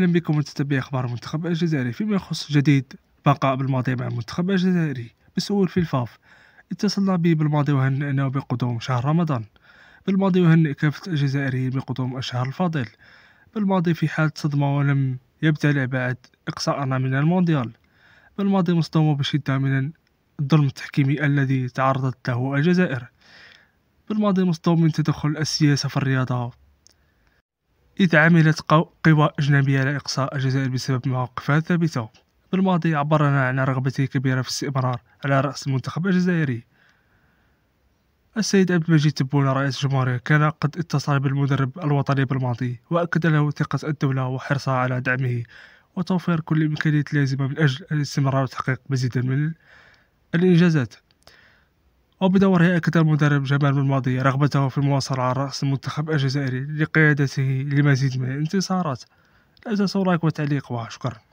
أهلا بكم متتبعي أخبار المنتخب الجزائري فيما يخص جديد بقاء بالماضي مع المنتخب الجزائري مسؤول في الفاف اتصلنا به بالماضي وهنئناه بقدوم شهر رمضان بالماضي وهنئ كافة الجزائريين بقدوم الشهر الفاضل بالماضي في حالة صدمة ولم يبتلع بعد إقصاءنا من المونديال بالماضي مصدوم بشدة من الظلم التحكيمي الذي تعرضت له الجزائر بالماضي مصدوم من تدخل السياسة في الرياضة إذ عملت قوى أجنبية على إقصاء الجزائر بسبب مواقفها الثابتة بالماضي عبرنا عن رغبته الكبيرة في الاستمرار على رأس المنتخب الجزائري السيد عبد المجيد تبون رئيس الجمهورية كان قد اتصل بالمدرب الوطني بالماضي وأكد له ثقة الدولة وحرصها على دعمه وتوفير كل الإمكانيات اللازمة من أجل الاستمرار وتحقيق مزيد من الإنجازات أو بدور هيئة المدرب جمال بالماضي رغبته في المواصلة على رأس المنتخب الجزائري لقيادته لمزيد من الانتصارات لا تنسوا لايك وتعليق وشكرا